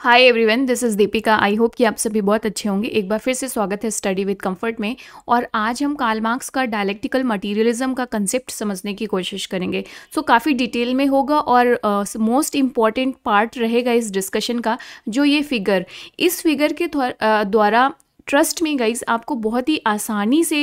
Hi everyone this is Deepika I hope कि आप सभी बहुत अच्छे होंगे एक बार फिर से स्वागत है स्टडी विद कंफर्ट में और आज हम कार्ल मार्क्स का डायलेक्टिकल मटेरियलिज्म का कंसेप्ट समझने की कोशिश करेंगे सो so, काफ़ी डिटेल में होगा और मोस्ट इम्पॉर्टेंट पार्ट रहेगा इस डिस्कशन का जो ये फिगर इस फिगर के द्वारा ट्रस्ट में गाइज आपको बहुत ही आसानी से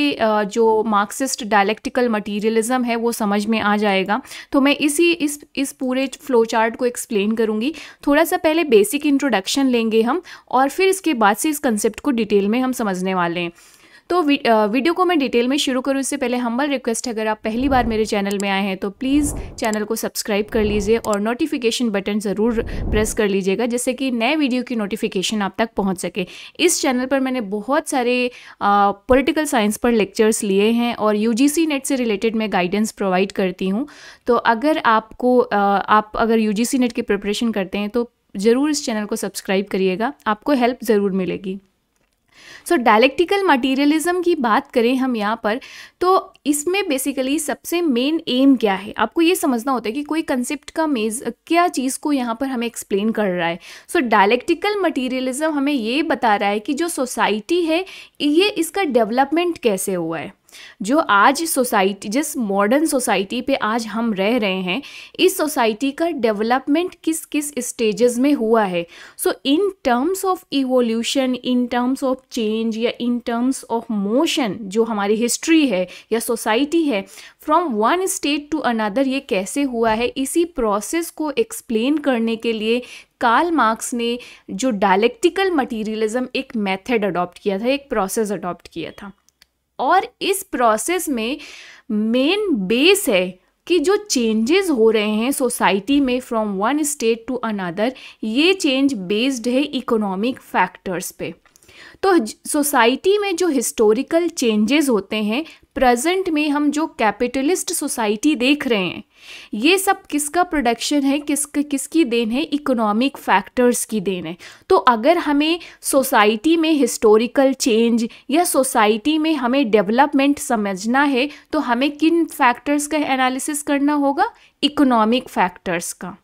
जो मार्क्सिस्ट डायलेक्टिकल मटीरियलिज़म है वो समझ में आ जाएगा तो मैं इसी इस इस पूरे फ्लो चार्ट को एक्सप्लेन करूँगी थोड़ा सा पहले बेसिक इंट्रोडक्शन लेंगे हम और फिर इसके बाद से इस कंसेप्ट को डिटेल में हम समझने वाले हैं तो वीडियो को मैं डिटेल में शुरू करूँ इससे पहले हम्बल रिक्वेस्ट अगर आप पहली बार मेरे चैनल में आए हैं तो प्लीज़ चैनल को सब्सक्राइब कर लीजिए और नोटिफिकेशन बटन ज़रूर प्रेस कर लीजिएगा जिससे कि नए वीडियो की नोटिफिकेशन आप तक पहुँच सके इस चैनल पर मैंने बहुत सारे पोलिटिकल साइंस पर लेक्चर्स लिए हैं और यू नेट से रिलेटेड मैं गाइडेंस प्रोवाइड करती हूँ तो अगर आपको आप अगर यू नेट की प्रिपरेशन करते हैं तो ज़रूर इस चैनल को सब्सक्राइब करिएगा आपको हेल्प ज़रूर मिलेगी सो डायलेक्टिकल मटीरियलिज्म की बात करें हम यहाँ पर तो इसमें बेसिकली सबसे मेन एम क्या है आपको ये समझना होता है कि कोई कंसेप्ट का मेज क्या चीज़ को यहाँ पर हमें एक्सप्लेन कर रहा है सो डायलेक्टिकल मटीरियलिज्म हमें ये बता रहा है कि जो सोसाइटी है ये इसका डेवलपमेंट कैसे हुआ है जो आज सोसाइटी जिस मॉडर्न सोसाइटी पे आज हम रह रहे हैं इस सोसाइटी का डेवलपमेंट किस किस स्टेजेस में हुआ है so in terms of evolution in terms of change या इन टर्म्स ऑफ मोशन जो हमारी हिस्ट्री है या सोसाइटी है from one state to another ये कैसे हुआ है इसी प्रोसेस को एक्सप्लेन करने के लिए कार्ल मार्क्स ने जो डायलेक्टिकल मटीरियलिज़म एक मेथड अडॉप्ट किया था एक प्रोसेस अडॉप्ट किया था और इस प्रोसेस में मेन बेस है कि जो चेंजेस हो रहे हैं सोसाइटी में from one state to another ये चेंज बेस्ड है इकोनॉमिक फैक्टर्स पे तो सोसाइटी में जो हिस्टोरिकल चेंजेस होते हैं प्रेजेंट में हम जो कैपिटलिस्ट सोसाइटी देख रहे हैं ये सब किसका प्रोडक्शन है किस किसकी देन है इकोनॉमिक फैक्टर्स की देन है तो अगर हमें सोसाइटी में हिस्टोरिकल चेंज या सोसाइटी में हमें डेवलपमेंट समझना है तो हमें किन फैक्टर्स का एनालिसिस करना होगा इकोनॉमिक फैक्टर्स का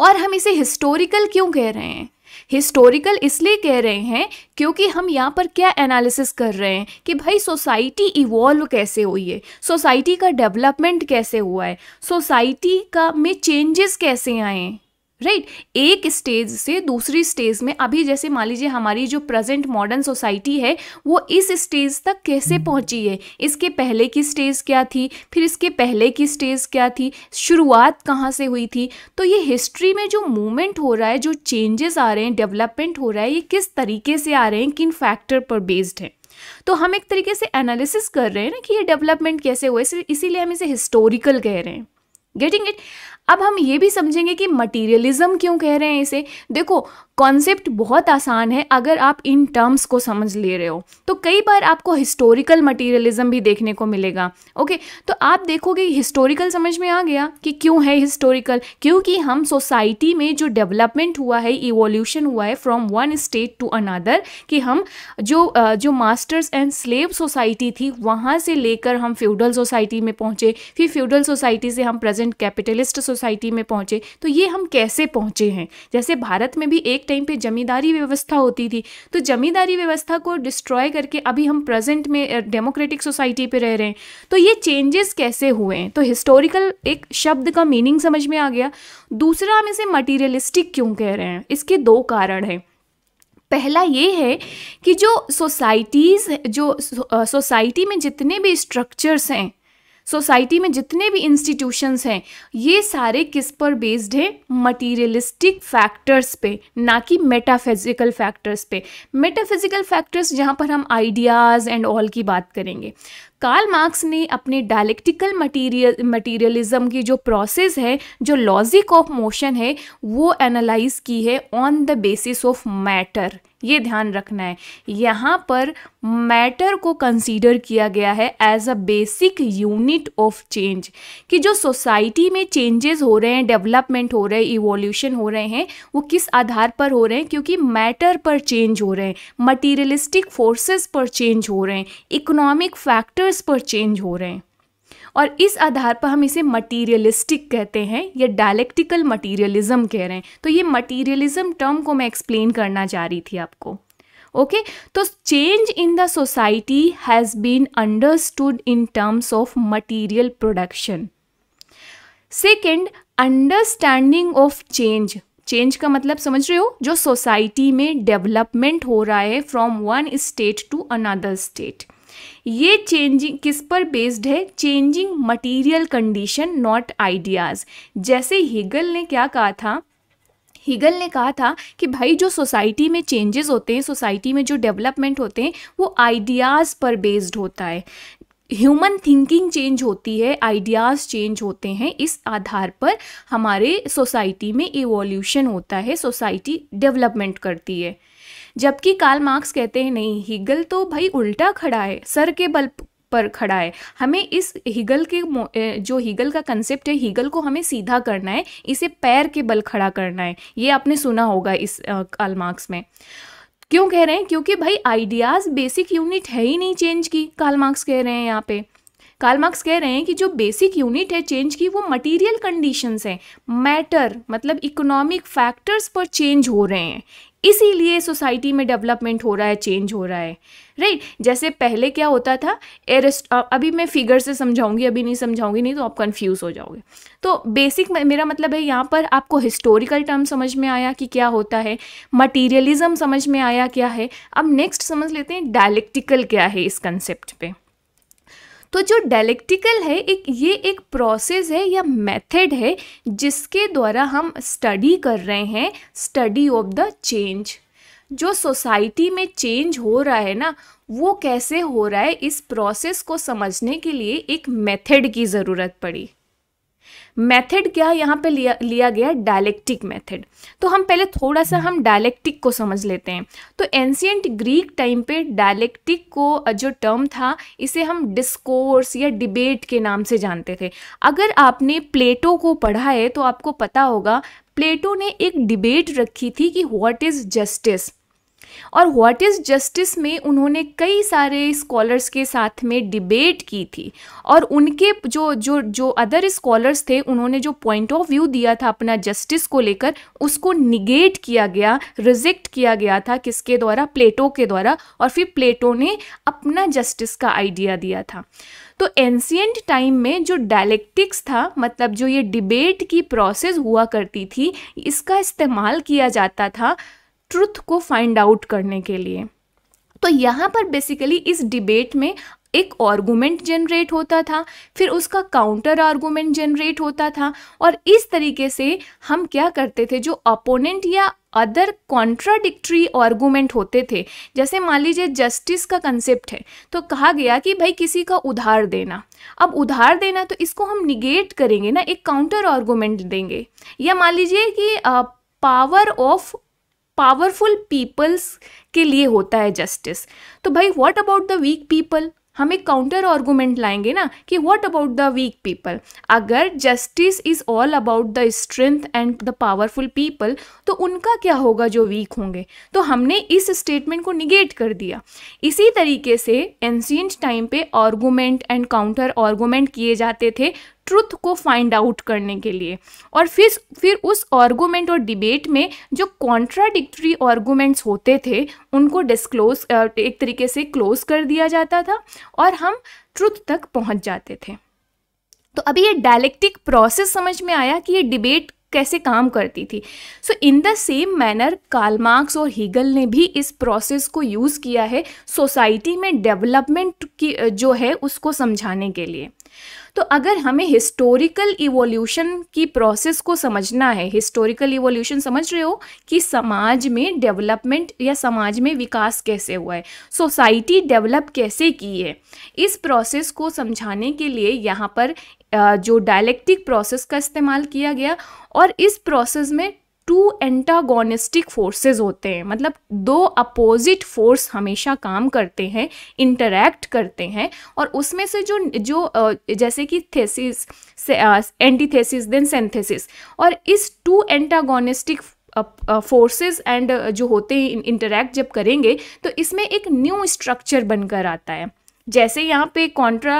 और हम इसे हिस्टोरिकल क्यों कह रहे हैं हिस्टोरिकल इसलिए कह रहे हैं क्योंकि हम यहाँ पर क्या एनालिसिस कर रहे हैं कि भाई सोसाइटी इवॉल्व कैसे हुई है सोसाइटी का डेवलपमेंट कैसे हुआ है सोसाइटी का में चेंजेस कैसे आए हैं राइट right? एक स्टेज से दूसरी स्टेज में अभी जैसे मान लीजिए हमारी जो प्रेजेंट मॉडर्न सोसाइटी है वो इस स्टेज तक कैसे hmm. पहुंची है इसके पहले की स्टेज क्या थी फिर इसके पहले की स्टेज क्या थी शुरुआत कहाँ से हुई थी तो ये हिस्ट्री में जो मूवमेंट हो रहा है जो चेंजेस आ रहे हैं डेवलपमेंट हो रहा है ये किस तरीके से आ रहे हैं किन फैक्टर पर बेस्ड हैं तो हम एक तरीके से एनालिसिस कर रहे हैं ना कि ये डेवलपमेंट कैसे हुआ इसीलिए हम इसे हिस्टोरिकल कह रहे हैं गेटिंग इट अब हम ये भी समझेंगे कि मटीरियलिज्म क्यों कह रहे हैं इसे देखो कॉन्सेप्ट बहुत आसान है अगर आप इन टर्म्स को समझ ले रहे हो तो कई बार आपको हिस्टोरिकल मटेरियलिज्म भी देखने को मिलेगा ओके तो आप देखोगे हिस्टोरिकल समझ में आ गया कि क्यों है हिस्टोरिकल क्योंकि हम सोसाइटी में जो डेवलपमेंट हुआ है इवोल्यूशन हुआ है from one state to another कि हम जो जो मास्टर्स एंड स्लेव सोसाइटी थी वहाँ से लेकर हम फ्यूडल सोसाइटी में पहुँचे फिर फ्यूडल सोसाइटी से हम प्रेजेंट कैपिटलिस्ट सोसाइटी में पहुँचे तो ये हम कैसे पहुँचे हैं जैसे भारत में भी एक टाइम पे जमींदारी व्यवस्था होती थी तो जमींदारी व्यवस्था को डिस्ट्रॉय करके अभी हम प्रेजेंट में डेमोक्रेटिक सोसाइटी पे रह रहे हैं तो ये चेंजेस कैसे हुए हैं तो हिस्टोरिकल एक शब्द का मीनिंग समझ में आ गया दूसरा हम इसे मटीरियलिस्टिक क्यों कह रहे हैं इसके दो कारण हैं पहला ये है कि जो सोसाइटीज़ जो सोसाइटी में जितने भी स्ट्रक्चर्स हैं सोसाइटी में जितने भी इंस्टीट्यूशंस हैं ये सारे किस पर बेस्ड हैं मटीरियलिस्टिक फैक्टर्स पे ना कि मेटाफिजिकल फैक्टर्स पे मेटाफिजिकल फैक्टर्स जहाँ पर हम आइडियाज़ एंड ऑल की बात करेंगे कार्ल मार्क्स ने अपने डायलेक्टिकल मटीरियल मटीरियलिज्म की जो प्रोसेस है जो लॉजिक ऑफ मोशन है वो एनालाइज की है on the basis of matter ये ध्यान रखना है यहाँ पर मैटर को कंसीडर किया गया है as a basic unit of change कि जो सोसाइटी में चेंजेस हो रहे हैं डेवलपमेंट हो रहे हैं इवोल्यूशन हो रहे हैं वो किस आधार पर हो रहे हैं क्योंकि मैटर पर चेंज हो रहे हैं मटीरियलिस्टिक फोर्सेस पर चेंज हो रहे हैं इकोनॉमिक फैक्टर्स पर चेंज हो रहे हैं और इस आधार पर हम इसे मटीरियलिस्टिक कहते हैं या डायलेक्टिकल मटीरियलिज्म कह रहे हैं तो ये मटीरियलिज्म टर्म को मैं एक्सप्लेन करना चाह रही थी आपको ओके okay? तो change in the society has been understood in terms of material production second understanding of change change का मतलब समझ रहे हो जो सोसाइटी में डेवलपमेंट हो रहा है from one state to another state ये चेंजिंग किस पर बेस्ड है changing material condition not ideas जैसे हिगल ने क्या कहा था हिगल ने कहा था कि भाई जो सोसाइटी में चेंजेस होते हैं सोसाइटी में जो डेवलपमेंट होते हैं वो आइडियाज़ पर बेस्ड होता है ह्यूमन थिंकिंग चेंज होती है आइडियाज़ चेंज होते हैं इस आधार पर हमारे सोसाइटी में इवोल्यूशन होता है सोसाइटी डेवलपमेंट करती है जबकि काल मार्क्स कहते हैं नहीं हिगल तो भाई उल्टा खड़ा है सर के बल पर खड़ा है हमें इस हीगल के जो हीगल का कंसेप्ट है हीगल को हमें सीधा करना है इसे पैर के बल खड़ा करना है ये आपने सुना होगा इस काल मार्क्स में क्यों कह रहे हैं क्योंकि भाई आइडियाज़ बेसिक यूनिट है ही नहीं चेंज की काल मार्क्स कह रहे हैं यहाँ पे काल मार्क्स कह रहे हैं कि जो बेसिक यूनिट है चेंज की वो मटेरियल कंडीशंस हैं मैटर मतलब इकोनॉमिक फैक्टर्स पर चेंज हो रहे हैं इसीलिए सोसाइटी में डेवलपमेंट हो रहा है चेंज हो रहा है राइट जैसे पहले क्या होता था एरिस्ट अभी मैं फिगर से समझाऊंगी अभी नहीं समझाऊंगी नहीं तो आप कंफ्यूज हो जाओगे तो बेसिक मेरा मतलब है यहाँ पर आपको हिस्टोरिकल टर्म समझ में आया कि क्या होता है मटीरियलिज्म समझ में आया क्या है अब नेक्स्ट समझ लेते हैं डायलेक्टिकल क्या है इस कंसेप्ट पे तो जो डायलेक्टिकल है एक ये एक प्रोसेस है या मेथड है जिसके द्वारा हम स्टडी कर रहे हैं स्टडी ऑफ द चेंज जो सोसाइटी में चेंज हो रहा है ना वो कैसे हो रहा है इस प्रोसेस को समझने के लिए एक मेथड की ज़रूरत पड़ी मेथड क्या यहाँ पे लिया लिया गया डायलेक्टिक मेथड तो हम पहले थोड़ा सा हम डायलेक्टिक को समझ लेते हैं तो एंशियंट ग्रीक टाइम पे डायलेक्टिक को जो टर्म था इसे हम डिस्कोर्स या डिबेट के नाम से जानते थे अगर आपने प्लेटो को पढ़ा है तो आपको पता होगा प्लेटो ने एक डिबेट रखी थी कि व्हाट इज़ जस्टिस और व्हाट इज़ जस्टिस में उन्होंने कई सारे स्कॉलर्स के साथ में डिबेट की थी और उनके जो जो जो अदर स्कॉलर्स थे उन्होंने जो पॉइंट ऑफ व्यू दिया था अपना जस्टिस को लेकर उसको निगेट किया गया रिजेक्ट किया गया था किसके द्वारा प्लेटो के द्वारा और फिर प्लेटो ने अपना जस्टिस का आइडिया दिया था तो एंसियंट टाइम में जो डायलेक्टिक्स था मतलब जो ये डिबेट की प्रोसेस हुआ करती थी इसका इस्तेमाल किया जाता था ट्रुथ को फाइंड आउट करने के लिए तो यहाँ पर बेसिकली इस डिबेट में एक आर्गूमेंट जनरेट होता था फिर उसका काउंटर आर्गूमेंट जनरेट होता था और इस तरीके से हम क्या करते थे जो अपोनेंट या अदर कॉन्ट्राडिक्ट्री आर्गूमेंट होते थे जैसे मान लीजिए जस्टिस का कंसेप्ट है तो कहा गया कि भाई किसी का उधार देना अब उधार देना तो इसको हम निगेट करेंगे ना एक काउंटर आर्गूमेंट देंगे या मान लीजिए कि पावर ऑफ पावरफुल पीपल्स के लिए होता है जस्टिस तो भाई what about the weak people हम एक काउंटर आर्गूमेंट लाएंगे ना कि what about the weak people अगर justice is all about the strength and the powerful people तो उनका क्या होगा जो वीक होंगे तो हमने इस स्टेटमेंट को निगेट कर दिया इसी तरीके से एंसियंट टाइम पे आर्गूमेंट एंड काउंटर आर्गूमेंट किए जाते थे ट्रुथ को फाइंड आउट करने के लिए और फिर फिर उस आर्गूमेंट और डिबेट में जो कॉन्ट्राडिक्टरी आर्गूमेंट्स होते थे उनको डिस्क्लोज एक तरीके से क्लोज कर दिया जाता था और हम ट्रुथ तक पहुंच जाते थे तो अभी ये डायलेक्टिक प्रोसेस समझ में आया कि ये डिबेट कैसे काम करती थी so in the same manner Karl Marx और हीगल ने भी इस प्रोसेस को यूज़ किया है सोसाइटी में डेवलपमेंट की जो है उसको समझाने के लिए तो अगर हमें हिस्टोरिकल इवोल्यूशन की प्रोसेस को समझना है हिस्टोरिकल इवोल्यूशन समझ रहे हो कि समाज में डेवलपमेंट या समाज में विकास कैसे हुआ है सोसाइटी डेवलप कैसे की है इस प्रोसेस को समझाने के लिए यहाँ पर जो डायलेक्टिक प्रोसेस का इस्तेमाल किया गया और इस प्रोसेस में टू एंटागोनिस्टिक फोर्सेस होते हैं मतलब दो अपोजिट फोर्स हमेशा काम करते हैं इंटरैक्ट करते हैं और उसमें से जो जो जैसे कि थेसिस एंटीथेसिस देन सेंथेसिस और इस टू एंटागोनिस्टिक फोर्सेस एंड जो होते हैं इंटरैक्ट जब करेंगे तो इसमें एक न्यू स्ट्रक्चर बनकर आता है जैसे यहाँ पे contra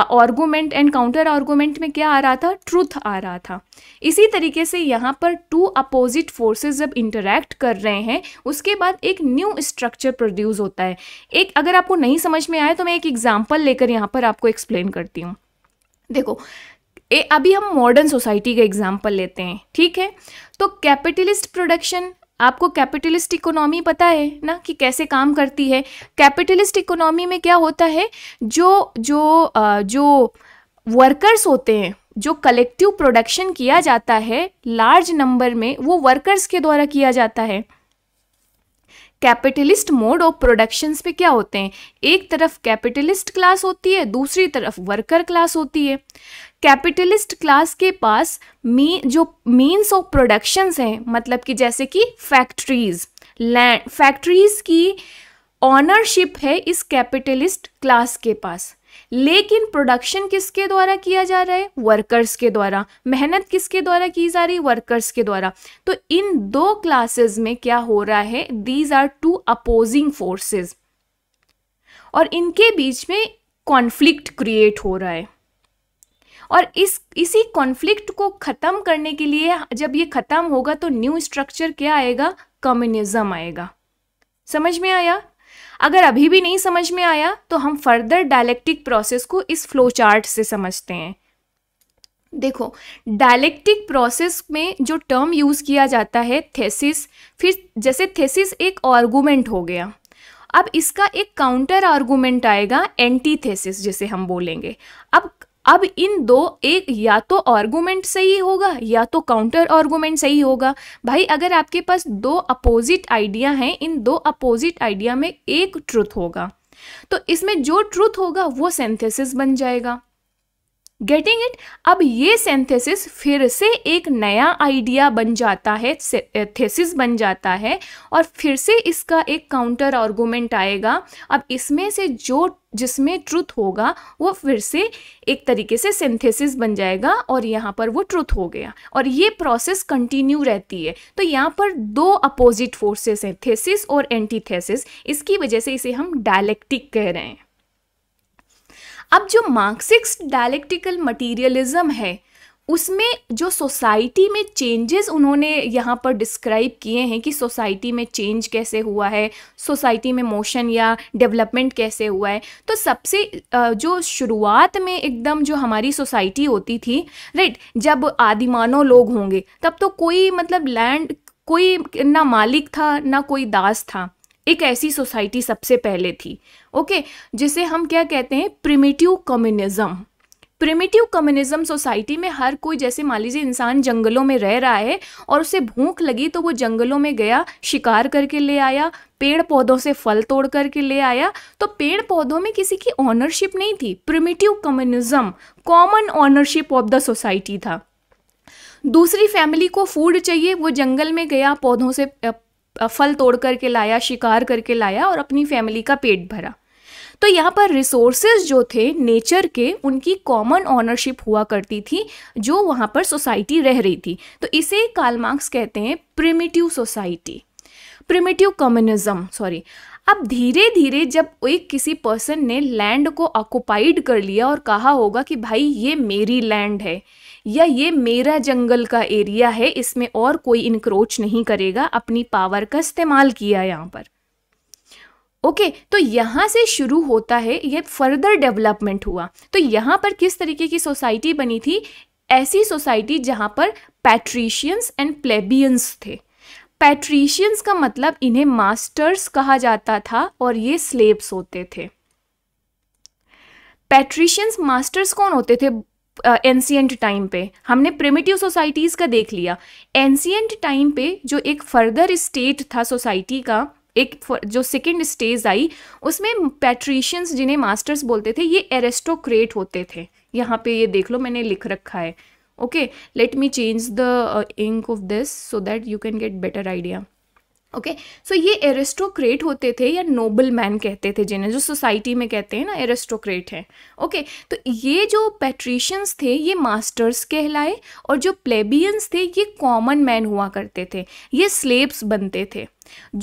argument and counter argument में क्या आ रहा था ट्रूथ आ रहा था इसी तरीके से यहाँ पर टू अपोजिट फोर्सेस जब इंटरैक्ट कर रहे हैं उसके बाद एक न्यू स्ट्रक्चर प्रोड्यूस होता है एक अगर आपको नहीं समझ में आया तो मैं एक एग्जाम्पल लेकर यहाँ पर आपको एक्सप्लेन करती हूँ देखो ए, अभी हम मॉडर्न सोसाइटी का एग्जाम्पल लेते हैं ठीक है तो कैपिटलिस्ट प्रोडक्शन आपको कैपिटलिस्ट इकोनॉमी पता है ना कि कैसे काम करती है कैपिटलिस्ट इकोनॉमी में क्या होता है जो जो जो वर्कर्स होते हैं जो कलेक्टिव प्रोडक्शन किया जाता है लार्ज नंबर में वो वर्कर्स के द्वारा किया जाता है कैपिटलिस्ट मोड ऑफ प्रोडक्शंस पे क्या होते हैं एक तरफ कैपिटलिस्ट क्लास होती है दूसरी तरफ वर्कर क्लास होती है कैपिटलिस्ट क्लास के पास मी जो मीन्स ऑफ प्रोडक्शंस हैं मतलब कि जैसे कि फैक्ट्रीज लैंड फैक्ट्रीज की ऑनरशिप है इस कैपिटलिस्ट क्लास के पास लेकिन प्रोडक्शन किसके द्वारा किया जा रहा है वर्कर्स के द्वारा मेहनत किसके द्वारा की जा रही वर्कर्स के द्वारा तो इन दो क्लासेस में क्या हो रहा है these are two opposing forces और इनके बीच में कॉन्फ्लिक्ट क्रिएट हो रहा है और इस इसी कॉन्फ्लिक्ट को ख़त्म करने के लिए जब ये ख़त्म होगा तो न्यू स्ट्रक्चर क्या आएगा कम्युनिज्म आएगा समझ में आया अगर अभी भी नहीं समझ में आया तो हम फर्दर डायलेक्टिक प्रोसेस को इस फ्लो चार्ट से समझते हैं देखो डायलेक्टिक प्रोसेस में जो टर्म यूज़ किया जाता है थेसिस फिर जैसे थेसिस एक आर्गूमेंट हो गया अब इसका एक काउंटर आर्गूमेंट आएगा एंटी थेसिस जिसे हम बोलेंगे अब अब इन दो एक या तो आर्गूमेंट सही होगा या तो काउंटर आर्गूमेंट सही होगा भाई अगर आपके पास दो अपोजिट आइडिया हैं इन दो अपोजिट आइडिया में एक ट्रुथ होगा तो इसमें जो ट्रुथ होगा वो सेंथेसिस बन जाएगा गेटिंग इट अब ये सेंथेसिस फिर से एक नया आइडिया बन जाता है थेसिस बन जाता है और फिर से इसका एक काउंटर आर्गूमेंट आएगा अब इसमें से जो जिसमें ट्रुथ होगा वो फिर से एक तरीके से सिंथेसिस बन जाएगा और यहाँ पर वो ट्रुथ हो गया और ये प्रोसेस कंटिन्यू रहती है तो यहाँ पर दो अपोजिट फोर्सेस हैं थेसिस और एंटीथेसिस इसकी वजह से इसे हम डायलेक्टिक कह रहे हैं अब जो मार्क्सिक्स डायलेक्टिकल मटीरियलिज्म है उसमें जो सोसाइटी में चेंजेस उन्होंने यहाँ पर डिस्क्राइब किए हैं कि सोसाइटी में चेंज कैसे हुआ है सोसाइटी में मोशन या डेवलपमेंट कैसे हुआ है तो सबसे जो शुरुआत में एकदम जो हमारी सोसाइटी होती थी राइट जब आदिमानव लोग होंगे तब तो कोई मतलब लैंड कोई ना मालिक था ना कोई दास था एक ऐसी सोसाइटी सबसे पहले थी ओके जिसे हम क्या कहते हैं primitive communism primitive communism society में हर कोई जैसे मान लीजिए इंसान जंगलों में रह रहा है और उसे भूख लगी तो वो जंगलों में गया शिकार करके ले आया पेड़ पौधों से फल तोड़ करके ले आया तो पेड़ पौधों में किसी की ऑनरशिप नहीं थी primitive communism common ownership of the society था दूसरी फैमिली को फूड चाहिए वो जंगल में गया पौधों से फल तोड़ करके लाया शिकार करके लाया और अपनी फैमिली का पेट भरा तो यहाँ पर रिसोर्सेज जो थे नेचर के उनकी कॉमन ऑनरशिप हुआ करती थी जो वहाँ पर सोसाइटी रह रही थी तो इसे कालमार्क्स कहते हैं primitive society primitive communism sorry अब धीरे धीरे जब एक किसी पर्सन ने लैंड को ऑक्यूपाइड कर लिया और कहा होगा कि भाई ये मेरी लैंड है या ये मेरा जंगल का एरिया है इसमें और कोई इनक्रोच नहीं करेगा अपनी पावर का इस्तेमाल किया यहाँ पर ओके okay, तो यहाँ से शुरू होता है ये फर्दर डेवलपमेंट हुआ तो यहाँ पर किस तरीके की सोसाइटी बनी थी ऐसी सोसाइटी जहाँ पर पैट्रिशियंस एंड प्लेबियंस थे पैट्रीशियंस का मतलब इन्हें मास्टर्स कहा जाता था और ये स्लेब्स होते थे पैट्रीशियंस मास्टर्स कौन होते थे एंसियंट uh, टाइम पे हमने प्रिमिटिव सोसाइटीज़ का देख लिया एंसियंट टाइम पे जो एक फर्दर स्टेट था सोसाइटी का एक जो सेकेंड स्टेज आई उसमें पैट्रीशियंस जिन्हें मास्टर्स बोलते थे ये एरेस्टोक्रेट होते थे यहाँ पे ये देख लो मैंने लिख रखा है okay let me change the uh, ink of this so that you can get better idea okay okay? So so, ये एरिस्टोक्रेट होते थे या नोबल मैन कहते थे जिन्हें जो सोसाइटी में कहते हैं ना एरिस्टोक्रेट हैं ओके okay? तो ये जो पैट्रिशियंस थे ये मास्टर्स कहलाए और जो प्लेबियंस थे ये कॉमन मैन हुआ करते थे ये स्लेब्स बनते थे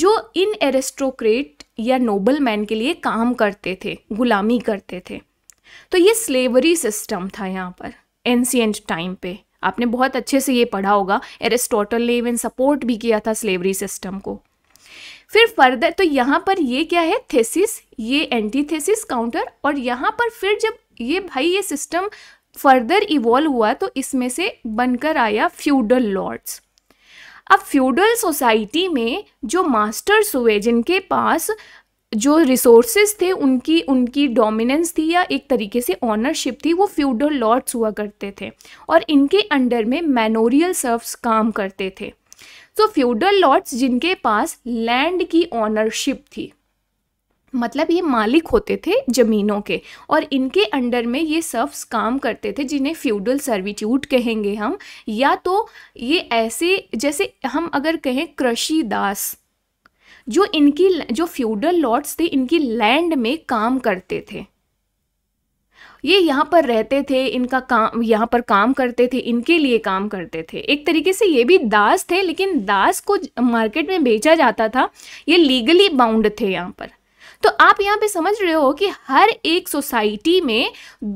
जो इन एरिस्टोक्रेट या नोबल मैन के लिए काम करते थे गुलामी करते थे तो ये स्लेवरी सिस्टम था यहाँ पर एंसियंट टाइम पे आपने बहुत अच्छे से ये पढ़ा होगा एरिस्टोटल ने इवन सपोर्ट भी किया था स्लेवरी सिस्टम को फिर फर्दर तो यहाँ पर ये क्या है थेसिस ये एंटीथेसिस काउंटर और यहाँ पर फिर जब ये भाई ये सिस्टम फर्दर इवॉल्व हुआ तो इसमें से बनकर आया फ्यूडल लॉर्ड्स अब फ्यूडल सोसाइटी में जो मास्टर्स हुए जिनके पास जो रिसोर्सेज थे उनकी उनकी डोमिनेंस थी या एक तरीके से ऑनरशिप थी वो फ्यूडल लॉर्ड्स हुआ करते थे और इनके अंडर में मैनोरियल सर्व्स काम करते थे तो फ्यूडल लॉर्ड्स जिनके पास लैंड की ऑनरशिप थी मतलब ये मालिक होते थे ज़मीनों के और इनके अंडर में ये सर्व्स काम करते थे जिन्हें फ्यूडल सर्विट्यूट कहेंगे हम या तो ये ऐसे जैसे हम अगर कहें कृषि दास जो इनकी जो फ्यूडल लॉर्ड्स थे इनकी लैंड में काम करते थे ये यहाँ पर रहते थे इनका काम यहाँ पर काम करते थे इनके लिए काम करते थे एक तरीके से ये भी दास थे लेकिन दास को मार्केट में बेचा जाता था ये लीगली बाउंड थे यहाँ पर तो आप यहाँ पे समझ रहे हो कि हर एक सोसाइटी में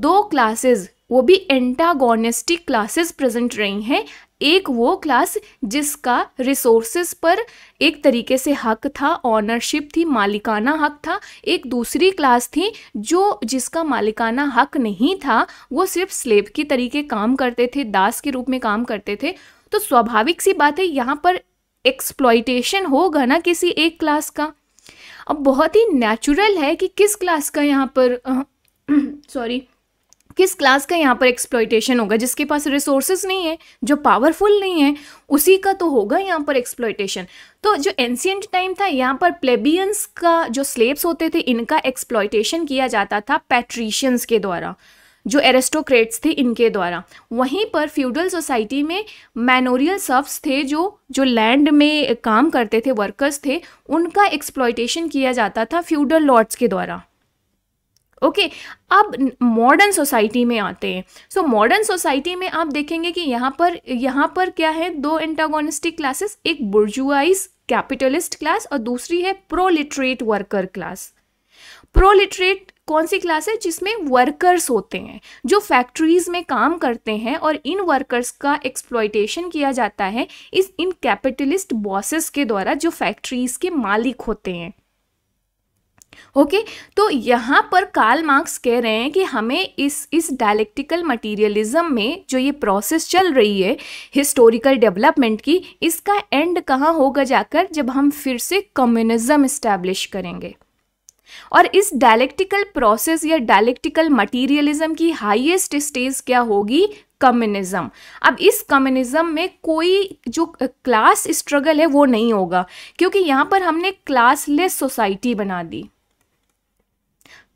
दो क्लासेस वो भी एंटागोनिस्टिक क्लासेस प्रेजेंट रही हैं एक वो क्लास जिसका रिसोर्सेज पर एक तरीके से हक था ऑनरशिप थी मालिकाना हक था एक दूसरी क्लास थी जो जिसका मालिकाना हक नहीं था वो सिर्फ स्लेब की तरीके काम करते थे दास के रूप में काम करते थे तो स्वाभाविक सी बात है यहाँ पर एक्सप्लॉयटेशन होगा ना किसी एक क्लास का अब बहुत ही नेचुरल है कि किस क्लास का यहाँ पर सॉरी किस क्लास का यहाँ पर एक्सप्लॉयटेशन होगा जिसके पास रिसोर्सेज नहीं है जो पावरफुल नहीं है उसी का तो होगा यहाँ पर एक्सप्लॉयटेशन तो जो एंशियंट टाइम था यहाँ पर प्लेबियंस का जो स्लेब्स होते थे इनका एक्सप्लॉयटेशन किया जाता था पैट्रिशियंस के द्वारा जो एरेस्टोक्रेट्स थे इनके द्वारा वहीं पर फ्यूडल सोसाइटी में मैनोरियल सब्स थे जो जो लैंड में काम करते थे वर्कर्स थे उनका एक्सप्लॉयटेशन किया जाता था फ्यूडल लॉर्ड्स के द्वारा ओके अब मॉडर्न सोसाइटी में आते हैं सो मॉडर्न सोसाइटी में आप देखेंगे कि यहाँ पर यहाँ पर क्या है दो एंटागोनिस्टिक क्लासेस एक बुर्जुआइज कैपिटलिस्ट क्लास और दूसरी है प्रोलिटरेट वर्कर क्लास प्रोलिटरेट कौन सी क्लास है जिसमें वर्कर्स होते हैं जो फैक्ट्रीज में काम करते हैं और इन वर्कर्स का एक्सप्लॉयटेशन किया जाता है इस इन कैपिटलिस्ट बॉसेस के द्वारा जो फैक्ट्रीज के मालिक होते हैं ओके okay? तो यहाँ पर कार्ल मार्क्स कह रहे हैं कि हमें इस इस डायलेक्टिकल मटीरियलिज्म में जो ये प्रोसेस चल रही है हिस्टोरिकल डेवलपमेंट की इसका एंड कहाँ होगा जाकर जब हम फिर से कम्युनिज्म इस्टेब्लिश करेंगे और इस डायलेक्टिकल प्रोसेस या डायलेक्टिकल मटीरियलिज्म की हाईएस्ट स्टेज क्या होगी कम्युनिज्म अब इस कम्युनिज्म में कोई जो क्लास स्ट्रगल है वो नहीं होगा क्योंकि यहाँ पर हमने क्लासलेस सोसाइटी बना दी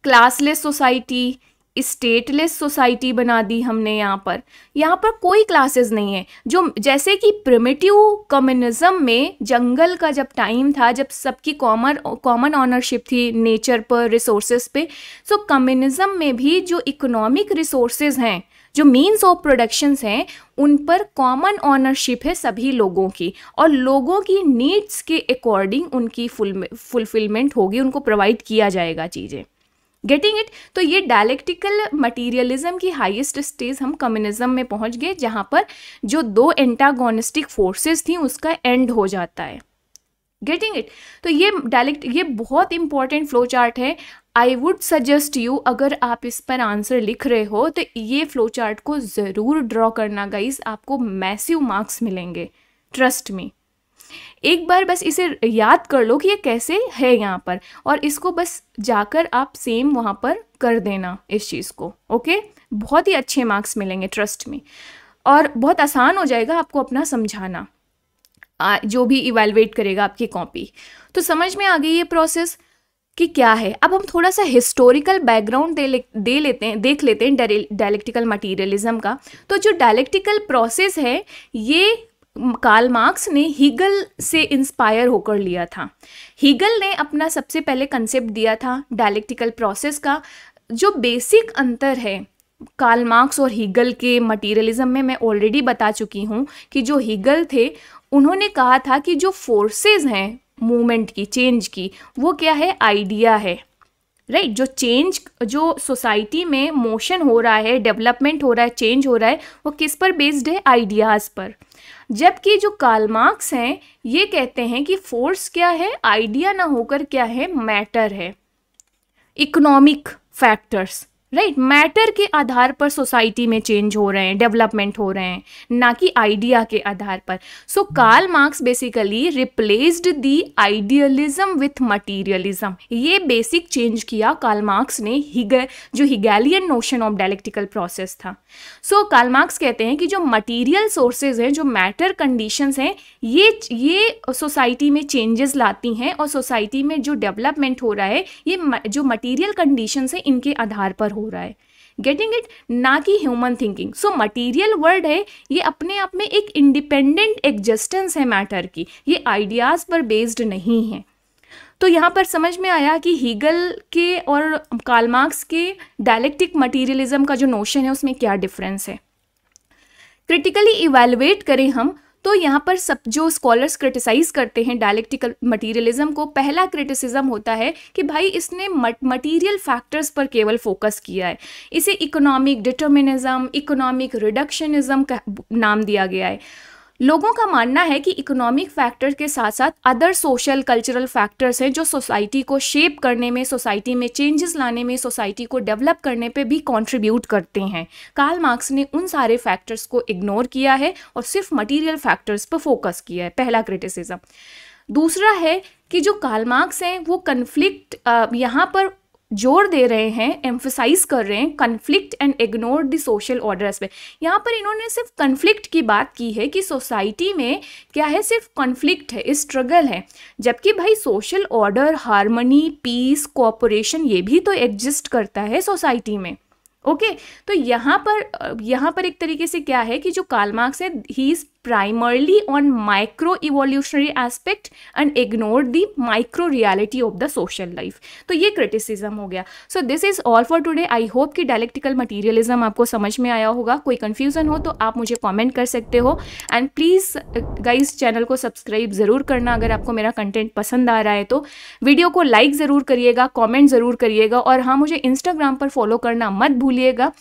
क्लासलेस सोसाइटी स्टेटलेस सोसाइटी बना दी हमने यहाँ पर यहाँ पर कोई क्लासेस नहीं है जो जैसे कि प्रिमिटिव कम्युनिज्म में जंगल का जब टाइम था जब सबकी कॉमन कॉमन ऑनरशिप थी नेचर पर रिसोर्सेज पे सो कम्युनिज्म में भी जो इकोनॉमिक रिसोर्सेज हैं जो मीन्स ऑफ प्रोडक्शंस हैं उन पर कॉमन ऑनरशिप है सभी लोगों की और लोगों की नीड्स के अकॉर्डिंग उनकी फुल फुलफिलमेंट होगी उनको प्रोवाइड किया जाएगा चीज़ें गेटिंग इट तो ये डायलेक्टिकल मटीरियलिज्म की हाइएस्ट स्टेज हम कम्युनिज्म में पहुंच गए जहाँ पर जो दो एंटागोनिस्टिक फोर्सेस थी उसका एंड हो जाता है गेटिंग इट तो ये डायलेक्ट ये बहुत इंपॉर्टेंट फ्लो चार्ट है आई वुड सजेस्ट यू अगर आप इस पर आंसर लिख रहे हो तो ये फ्लो चार्ट को ज़रूर ड्रॉ करना गाइज आपको मैसिव मार्क्स मिलेंगे ट्रस्ट मी एक बार बस इसे याद कर लो कि ये कैसे है यहाँ पर और इसको बस जाकर आप सेम वहाँ पर कर देना इस चीज़ को ओके बहुत ही अच्छे मार्क्स मिलेंगे ट्रस्ट में और बहुत आसान हो जाएगा आपको अपना समझाना जो भी इवेलुएट करेगा आपकी कॉपी तो समझ में आ गई ये प्रोसेस कि क्या है अब हम थोड़ा सा हिस्टोरिकल बैकग्राउंड दे ले दे लेते हैं देख लेते हैं डायलेक्टिकल मटीरियलिज्म का तो जो डायलेक्टिकल प्रोसेस है ये कार्ल मार्क्स ने हीगल से इंस्पायर होकर लिया था हीगल ने अपना सबसे पहले कंसेप्ट दिया था डायलेक्टिकल प्रोसेस का जो बेसिक अंतर है कार्ल मार्क्स और हीगल के मटेरियलिज्म में मैं ऑलरेडी बता चुकी हूँ कि जो हीगल थे उन्होंने कहा था कि जो फोर्सेस हैं मूवमेंट की चेंज की वो क्या है आइडिया है राइट right? जो चेंज जो सोसाइटी में मोशन हो रहा है डेवलपमेंट हो रहा है चेंज हो रहा है वो किस पर बेस्ड है आइडियाज़ पर जबकि जो कालमार्क्स हैं ये कहते हैं कि फोर्स क्या है आइडिया ना होकर क्या है मैटर है economic factors right right, matter के आधार पर सोसाइटी में चेंज हो रहे हैं डेवलपमेंट हो रहे हैं ना कि आइडिया के आधार पर so Karl Marx basically replaced the idealism with materialism ये बेसिक चेंज किया कार्ल मार्क्स ने हिग जो Hegelian notion of dialectical process था सो कार्ल मार्क्स कहते हैं कि जो मटीरियल सोर्सेज हैं जो मैटर कंडीशन हैं ये ये सोसाइटी में चेंजेस लाती हैं और सोसाइटी में जो डेवलपमेंट हो रहा है ये जो मटीरियल कंडीशन हैं इनके आधार पर हो रहा है गेटिंग इट ना कि human thinking so material world है ये अपने आप में एक इंडिपेंडेंट एग्जिस्टेंस है मैटर की ये आइडियाज़ पर बेस्ड नहीं है तो यहाँ पर समझ में आया कि हीगल के और कालमार्क्स के डायलेक्टिक मटीरियलिज्म का जो नोशन है उसमें क्या डिफरेंस है क्रिटिकली इवेलुएट करें हम तो यहाँ पर सब जो स्कॉलर्स क्रिटिसाइज करते हैं डायलेक्टिकल मटीरियलिज्म को पहला क्रिटिसिज्म होता है कि भाई इसने मटीरियल फैक्टर्स पर केवल फोकस किया है इसे इकोनॉमिक डिटर्मिनिज्म इकोनॉमिक रिडक्शनिज्म का नाम दिया गया है लोगों का मानना है कि इकोनॉमिक फैक्टर के साथ साथ अदर सोशल कल्चरल फैक्टर्स हैं जो सोसाइटी को शेप करने में सोसाइटी में चेंजेस लाने में सोसाइटी को डेवलप करने पे भी कंट्रीब्यूट करते हैं कार्ल मार्क्स ने उन सारे फैक्टर्स को इग्नोर किया है और सिर्फ मटेरियल फैक्टर्स पर फोकस किया है पहला क्रिटिसिज्म दूसरा है कि जो कार्ल मार्क्स हैं वो कन्फ्लिक्ट यहाँ पर जोर दे रहे हैं एम्फोसाइज कर रहे हैं conflict and ignore the social orders पे यहाँ पर इन्होंने सिर्फ कन्फ्लिक्ट की बात की है कि सोसाइटी में क्या है सिर्फ कन्फ्लिक्ट है स्ट्रगल है जबकि भाई social order harmony peace cooperation ये भी तो एग्जिस्ट करता है सोसाइटी में ओके okay, तो यहाँ पर यहाँ पर एक तरीके से क्या है कि जो काल मार्क्स है he is primarily on micro-evolutionary aspect and ignored the micro-reality of the social life. तो ये criticism हो गया So this is all for today. I hope कि dialectical materialism आपको समझ में आया होगा कोई confusion हो तो आप मुझे comment कर सकते हो and please guys channel को subscribe ज़रूर करना अगर आपको मेरा content पसंद आ रहा है तो video को like ज़रूर करिएगा comment ज़रूर करिएगा और हाँ मुझे Instagram पर follow करना मत भूलिएगा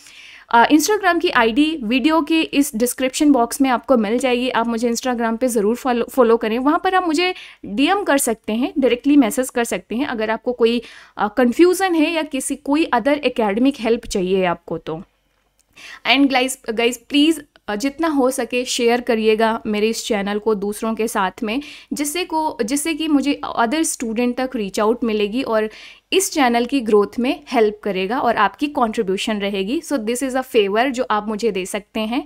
इंस्टाग्राम uh, की आईडी वीडियो के इस डिस्क्रिप्शन बॉक्स में आपको मिल जाएगी आप मुझे इंस्टाग्राम पे ज़रूर फॉलो फॉलो करें वहाँ पर आप मुझे डीएम कर सकते हैं डायरेक्टली मैसेज कर सकते हैं अगर आपको कोई कन्फ्यूज़न uh, है या किसी कोई अदर एकेडमिक हेल्प चाहिए आपको तो एंड गाइज गाइज प्लीज़ जितना हो सके शेयर करिएगा मेरे इस चैनल को दूसरों के साथ में जिससे को जिससे कि मुझे अदर स्टूडेंट तक रीच आउट मिलेगी और इस चैनल की ग्रोथ में हेल्प करेगा और आपकी कॉन्ट्रीब्यूशन रहेगी so this is a favour जो आप मुझे दे सकते हैं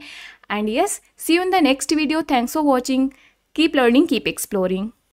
and yes see you in the next video thanks for watching keep learning keep exploring